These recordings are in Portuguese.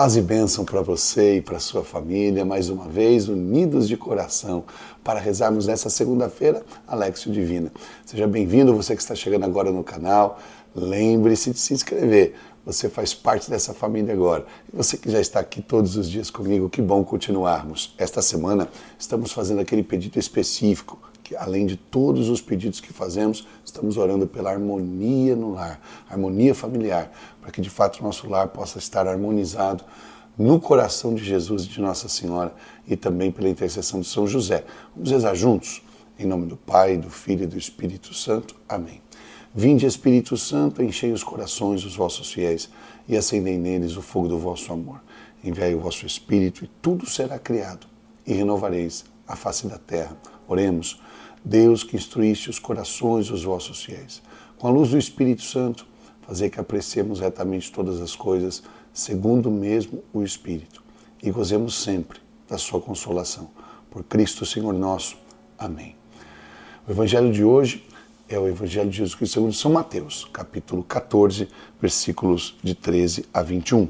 Paz e bênção para você e para sua família, mais uma vez, unidos de coração, para rezarmos nessa segunda-feira, Alexio Divina. Seja bem-vindo, você que está chegando agora no canal. Lembre-se de se inscrever. Você faz parte dessa família agora. E você que já está aqui todos os dias comigo, que bom continuarmos. Esta semana estamos fazendo aquele pedido específico que além de todos os pedidos que fazemos, estamos orando pela harmonia no lar, harmonia familiar, para que de fato nosso lar possa estar harmonizado no coração de Jesus e de Nossa Senhora e também pela intercessão de São José. Vamos rezar juntos? Em nome do Pai, do Filho e do Espírito Santo. Amém. Vinde, Espírito Santo, enchei os corações dos vossos fiéis e acendei neles o fogo do vosso amor. Enviai o vosso Espírito e tudo será criado e renovareis a face da terra. Oremos Deus que instruíste os corações dos vossos fiéis. Com a luz do Espírito Santo, fazer que apreciemos retamente todas as coisas, segundo mesmo o Espírito, e gozemos sempre da sua consolação. Por Cristo Senhor nosso. Amém. O Evangelho de hoje é o Evangelho de Jesus Cristo segundo São Mateus, capítulo 14, versículos de 13 a 21.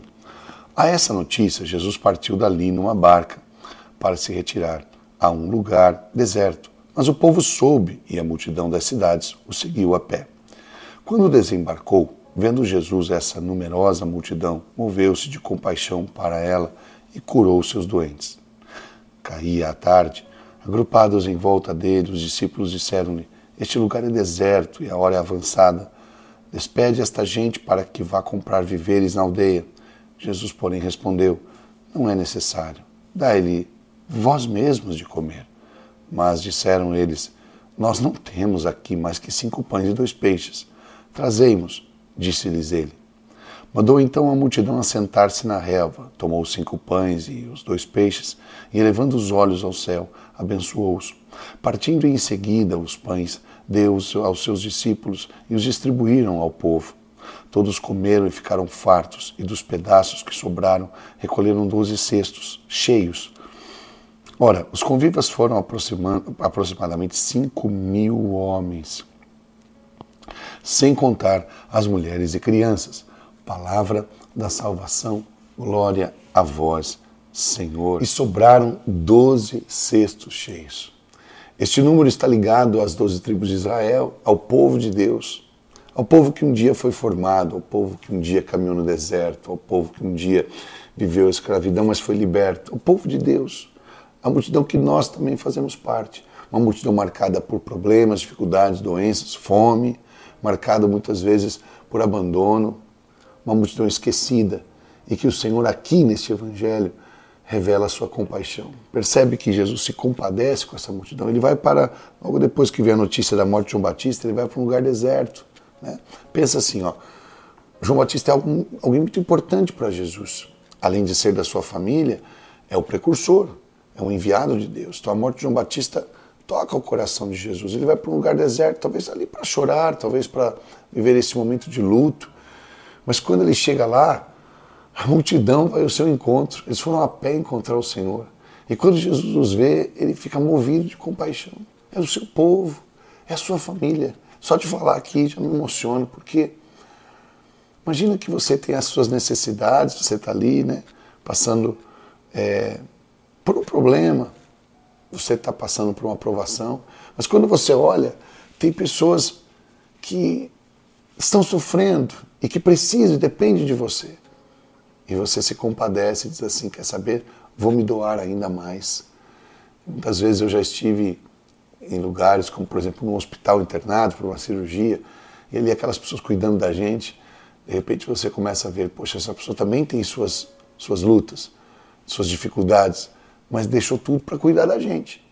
A essa notícia, Jesus partiu dali numa barca para se retirar a um lugar deserto mas o povo soube e a multidão das cidades o seguiu a pé. Quando desembarcou, vendo Jesus essa numerosa multidão, moveu-se de compaixão para ela e curou seus doentes. Caía a tarde, agrupados em volta dele, os discípulos disseram-lhe: Este lugar é deserto e a hora é avançada. Despede esta gente para que vá comprar viveres na aldeia. Jesus, porém, respondeu: Não é necessário. dá lhe vós mesmos de comer. Mas disseram eles: Nós não temos aqui mais que cinco pães e dois peixes. Trazei-mos, disse-lhes ele. Mandou então a multidão assentar-se na relva, tomou os cinco pães e os dois peixes, e elevando os olhos ao céu, abençoou-os. Partindo em seguida os pães, deu -os aos seus discípulos e os distribuíram ao povo. Todos comeram e ficaram fartos, e dos pedaços que sobraram, recolheram doze cestos, cheios. Ora, os convivas foram aproximadamente 5 mil homens, sem contar as mulheres e crianças. Palavra da salvação, glória a vós, Senhor. E sobraram 12 cestos cheios. Este número está ligado às 12 tribos de Israel, ao povo de Deus, ao povo que um dia foi formado, ao povo que um dia caminhou no deserto, ao povo que um dia viveu a escravidão, mas foi liberto, ao povo de Deus a multidão que nós também fazemos parte. Uma multidão marcada por problemas, dificuldades, doenças, fome, marcada muitas vezes por abandono, uma multidão esquecida, e que o Senhor aqui neste evangelho revela a sua compaixão. Percebe que Jesus se compadece com essa multidão. Ele vai para, logo depois que vem a notícia da morte de João Batista, ele vai para um lugar deserto. Né? Pensa assim, ó, João Batista é alguém muito importante para Jesus. Além de ser da sua família, é o precursor, é um enviado de Deus. Então a morte de João Batista toca o coração de Jesus. Ele vai para um lugar deserto, talvez ali para chorar, talvez para viver esse momento de luto. Mas quando ele chega lá, a multidão vai ao seu encontro. Eles foram a pé encontrar o Senhor. E quando Jesus os vê, ele fica movido de compaixão. É o seu povo, é a sua família. Só de falar aqui já me emociona, porque imagina que você tem as suas necessidades, você está ali, né, passando é, por um problema, você está passando por uma aprovação. Mas quando você olha, tem pessoas que estão sofrendo e que precisam, e depende de você. E você se compadece e diz assim: quer saber? Vou me doar ainda mais. Muitas vezes eu já estive em lugares como, por exemplo, num hospital internado por uma cirurgia, e ali aquelas pessoas cuidando da gente. De repente você começa a ver: poxa, essa pessoa também tem suas, suas lutas, suas dificuldades mas deixou tudo para cuidar da gente.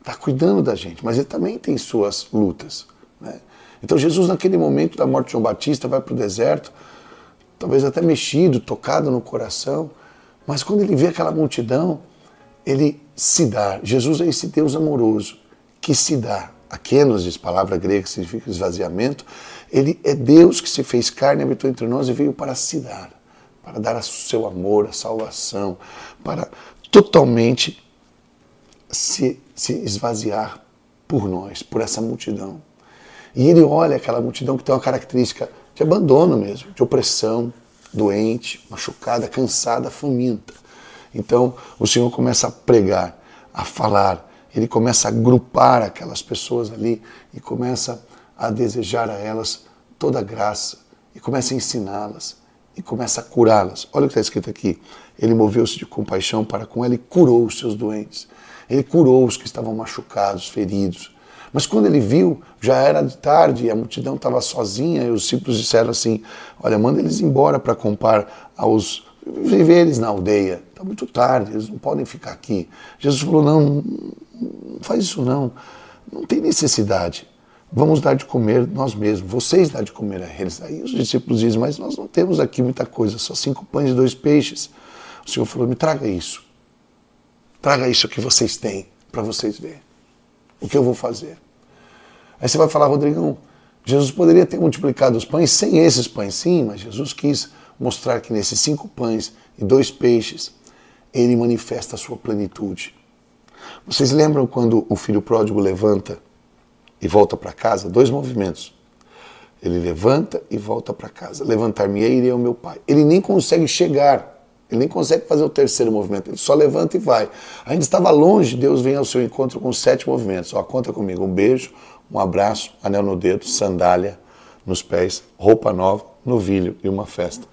Está cuidando da gente, mas ele também tem suas lutas. Né? Então Jesus, naquele momento da morte de João Batista, vai para o deserto, talvez até mexido, tocado no coração, mas quando ele vê aquela multidão, ele se dá. Jesus é esse Deus amoroso que se dá. Aquenos, kenosis, palavra grega que significa esvaziamento, ele é Deus que se fez carne, habitou entre nós e veio para se dar, para dar o seu amor, a salvação, para totalmente se, se esvaziar por nós, por essa multidão. E ele olha aquela multidão que tem uma característica de abandono mesmo, de opressão, doente, machucada, cansada, faminta. Então o Senhor começa a pregar, a falar, ele começa a agrupar aquelas pessoas ali e começa a desejar a elas toda a graça e começa a ensiná-las e começa a curá-las. Olha o que está escrito aqui. Ele moveu-se de compaixão para com ela e curou os seus doentes. Ele curou os que estavam machucados, feridos. Mas quando ele viu, já era de tarde e a multidão estava sozinha e os discípulos disseram assim: Olha, manda eles embora para comprar aos viveres na aldeia. Está muito tarde, eles não podem ficar aqui. Jesus falou: Não, não faz isso não. Não tem necessidade vamos dar de comer nós mesmos, vocês dar de comer a eles. Aí os discípulos dizem, mas nós não temos aqui muita coisa, só cinco pães e dois peixes. O Senhor falou, me traga isso. Traga isso que vocês têm para vocês verem. O que eu vou fazer? Aí você vai falar, Rodrigão, Jesus poderia ter multiplicado os pães sem esses pães. Sim, mas Jesus quis mostrar que nesses cinco pães e dois peixes, ele manifesta a sua plenitude. Vocês lembram quando o filho pródigo levanta e volta para casa, dois movimentos. Ele levanta e volta para casa. Levantar-me-ei ir ao meu pai. Ele nem consegue chegar, ele nem consegue fazer o terceiro movimento, ele só levanta e vai. Ainda estava longe, Deus vem ao seu encontro com sete movimentos. Ó, conta comigo, um beijo, um abraço, anel no dedo, sandália nos pés, roupa nova, novilho e uma festa.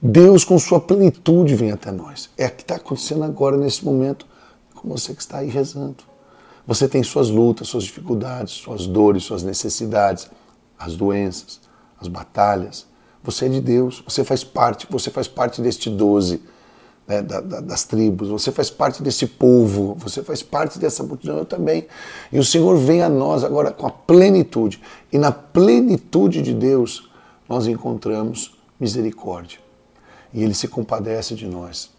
Deus, com sua plenitude, vem até nós. É o que está acontecendo agora, nesse momento, com você que está aí rezando. Você tem suas lutas, suas dificuldades, suas dores, suas necessidades, as doenças, as batalhas. Você é de Deus, você faz parte, você faz parte deste doze, né, da, da, das tribos, você faz parte desse povo, você faz parte dessa multidão, também. E o Senhor vem a nós agora com a plenitude. E na plenitude de Deus, nós encontramos misericórdia. E Ele se compadece de nós.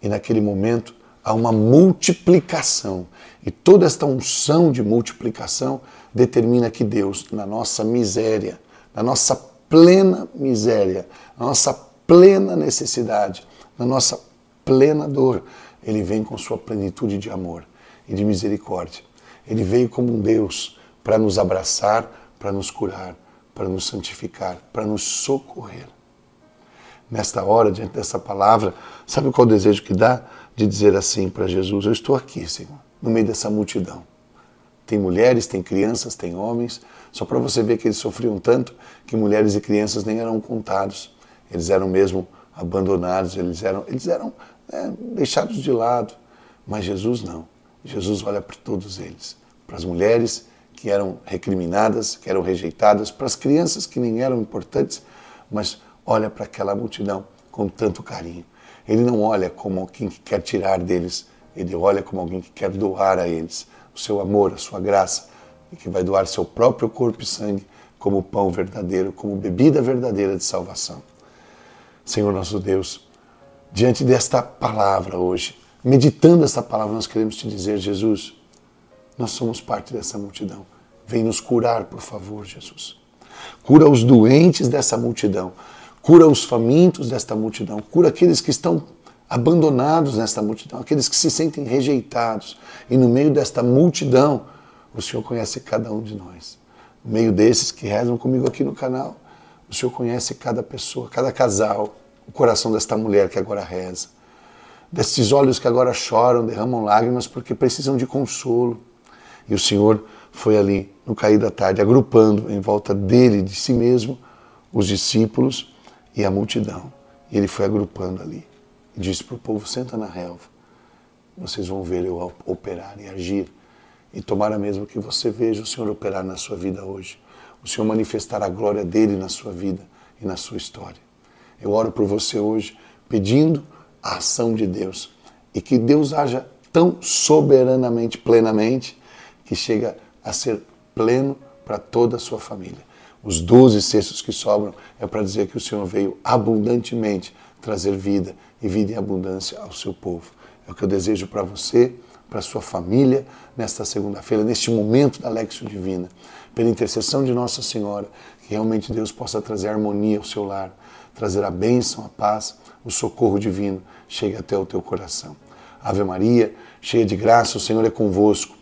E naquele momento, Há uma multiplicação. E toda esta unção de multiplicação determina que Deus, na nossa miséria, na nossa plena miséria, na nossa plena necessidade, na nossa plena dor, ele vem com sua plenitude de amor e de misericórdia. Ele veio como um Deus para nos abraçar, para nos curar, para nos santificar, para nos socorrer nesta hora, diante dessa palavra, sabe qual o desejo que dá? De dizer assim para Jesus: Eu estou aqui, Senhor, no meio dessa multidão. Tem mulheres, tem crianças, tem homens, só para você ver que eles sofriam tanto que mulheres e crianças nem eram contados. Eles eram mesmo abandonados, eles eram, eles eram né, deixados de lado. Mas Jesus não. Jesus olha para todos eles, para as mulheres que eram recriminadas, que eram rejeitadas, para as crianças que nem eram importantes, mas olha para aquela multidão com tanto carinho. Ele não olha como alguém que quer tirar deles, ele olha como alguém que quer doar a eles o seu amor, a sua graça, e que vai doar seu próprio corpo e sangue como pão verdadeiro, como bebida verdadeira de salvação. Senhor nosso Deus, diante desta palavra hoje, meditando esta palavra, nós queremos te dizer, Jesus, nós somos parte dessa multidão. Vem nos curar, por favor, Jesus. Cura os doentes dessa multidão. Cura os famintos desta multidão, cura aqueles que estão abandonados nesta multidão, aqueles que se sentem rejeitados. E no meio desta multidão, o Senhor conhece cada um de nós. No meio desses que rezam comigo aqui no canal, o Senhor conhece cada pessoa, cada casal, o coração desta mulher que agora reza, destes olhos que agora choram, derramam lágrimas porque precisam de consolo. E o Senhor foi ali, no cair da tarde, agrupando em volta dele, de si mesmo, os discípulos e a multidão. E ele foi agrupando ali. E disse para o povo: senta na relva. Vocês vão ver eu operar e agir. E tomara mesmo que você veja o Senhor operar na sua vida hoje. O Senhor manifestar a glória dele na sua vida e na sua história. Eu oro por você hoje, pedindo a ação de Deus. E que Deus haja tão soberanamente, plenamente, que chega a ser pleno para toda a sua família. Os doze cestos que sobram é para dizer que o Senhor veio abundantemente trazer vida e vida em abundância ao seu povo. É o que eu desejo para você, para sua família, nesta segunda-feira, neste momento da Lexio Divina. Pela intercessão de Nossa Senhora, que realmente Deus possa trazer harmonia ao seu lar, trazer a bênção, a paz, o socorro divino chegue até o teu coração. Ave Maria, cheia de graça, o Senhor é convosco.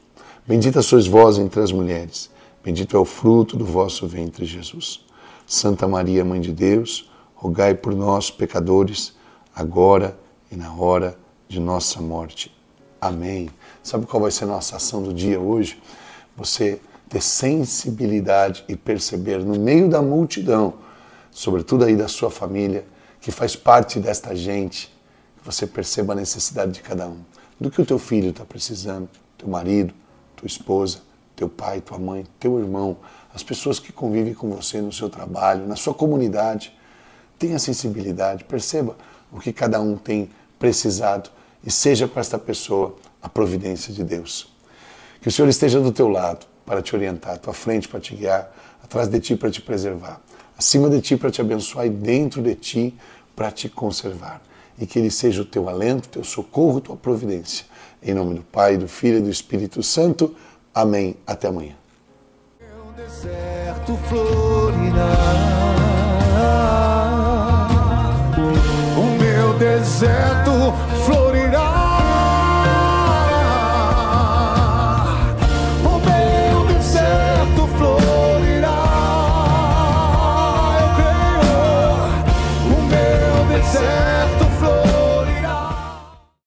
Bendita sois vós entre as mulheres. Bendito é o fruto do vosso ventre, Jesus. Santa Maria, Mãe de Deus, rogai por nós, pecadores, agora e na hora de nossa morte. Amém. Sabe qual vai ser a nossa ação do dia hoje? Você ter sensibilidade e perceber no meio da multidão, sobretudo aí da sua família, que faz parte desta gente, que você perceba a necessidade de cada um. Do que o teu filho está precisando, teu marido, tua esposa, teu pai, tua mãe, teu irmão, as pessoas que convivem com você no seu trabalho, na sua comunidade. Tenha sensibilidade, perceba o que cada um tem precisado e seja para esta pessoa a providência de Deus. Que o Senhor esteja do teu lado para te orientar, à tua frente para te guiar, atrás de ti para te preservar, acima de ti para te abençoar e dentro de ti para te conservar. E que ele seja o teu alento, teu socorro, tua providência. Em nome do Pai, do Filho e do Espírito Santo. Amém. Até amanhã. O meu deserto florirá.